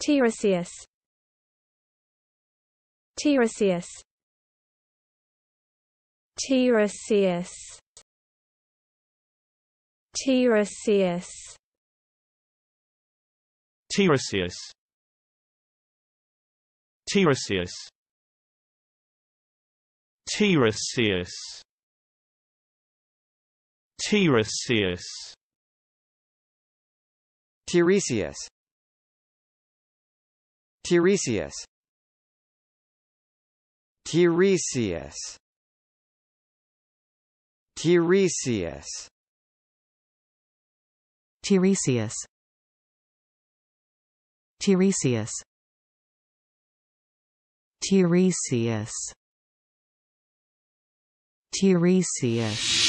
Tiresias Tiresias Tiresias Tiresias Tiresias Tiresias Tiresias Tiresias Tiresias Tiresias Tiresias Tiresias Tiresias Tiresias Tiresias Tiresias